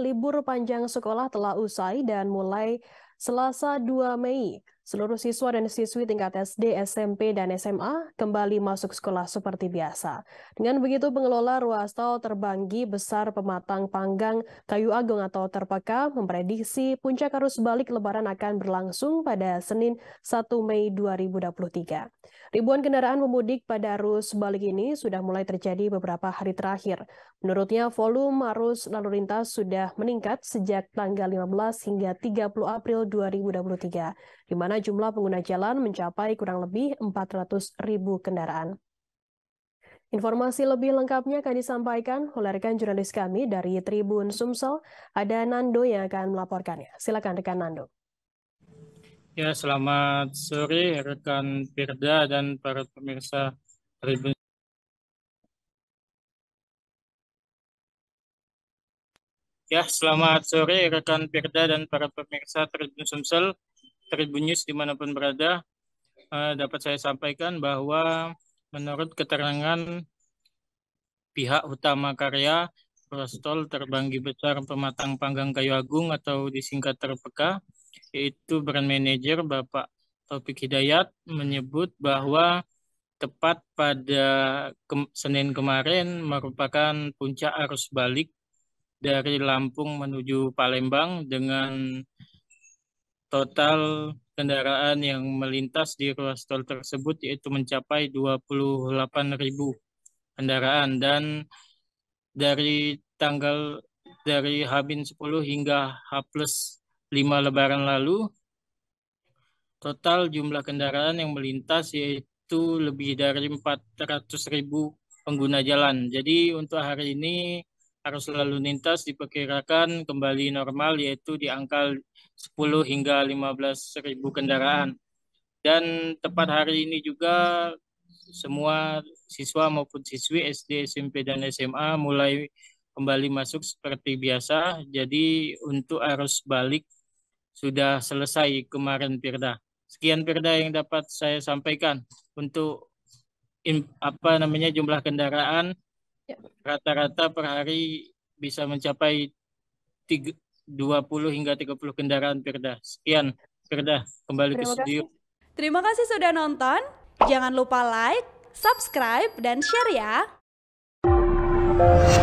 libur panjang sekolah telah usai dan mulai Selasa 2 Mei, seluruh siswa dan siswi tingkat SD, SMP, dan SMA kembali masuk sekolah seperti biasa. Dengan begitu, pengelola ruas tol terbanggi besar pematang panggang kayu agung atau Terpaka memprediksi puncak arus balik lebaran akan berlangsung pada Senin 1 Mei 2023. Ribuan kendaraan pemudik pada arus balik ini sudah mulai terjadi beberapa hari terakhir. Menurutnya, volume arus lalu lintas sudah meningkat sejak tanggal 15 hingga 30 April 2023, di mana jumlah pengguna jalan mencapai kurang lebih 400 ribu kendaraan. Informasi lebih lengkapnya akan disampaikan oleh rekan jurnalis kami dari Tribun Sumsel, ada Nando yang akan melaporkannya. Silakan rekan Nando. Ya, selamat sore rekan Pirda dan para pemirsa Tribun Ya, selamat sore rekan Pirda dan para pemirsa Tribun Sumsel, Tribun News dimanapun berada. Uh, dapat saya sampaikan bahwa menurut keterangan pihak utama karya, Prostol terbanggi besar pematang panggang kayu agung atau disingkat terpeka, yaitu brand manager Bapak Topik Hidayat menyebut bahwa tepat pada ke Senin kemarin merupakan puncak arus balik dari Lampung menuju Palembang dengan total kendaraan yang melintas di ruas tol tersebut yaitu mencapai 28.000 kendaraan dan dari tanggal dari Habin 10 hingga H plus 5 lebaran lalu total jumlah kendaraan yang melintas yaitu lebih dari 400.000 pengguna jalan. Jadi untuk hari ini arus lalu lintas diperkirakan kembali normal yaitu di angka 10 hingga 15 ribu kendaraan. Dan tepat hari ini juga semua siswa maupun siswi SD, SMP, dan SMA mulai kembali masuk seperti biasa. Jadi untuk arus balik sudah selesai kemarin Pirda. Sekian Pirda yang dapat saya sampaikan untuk apa namanya jumlah kendaraan Ya. rata-rata per hari bisa mencapai 20 hingga 30 kendaraan perda. Sekian, perda kembali Terima ke studio. Terima kasih sudah nonton. Jangan lupa like, subscribe, dan share ya.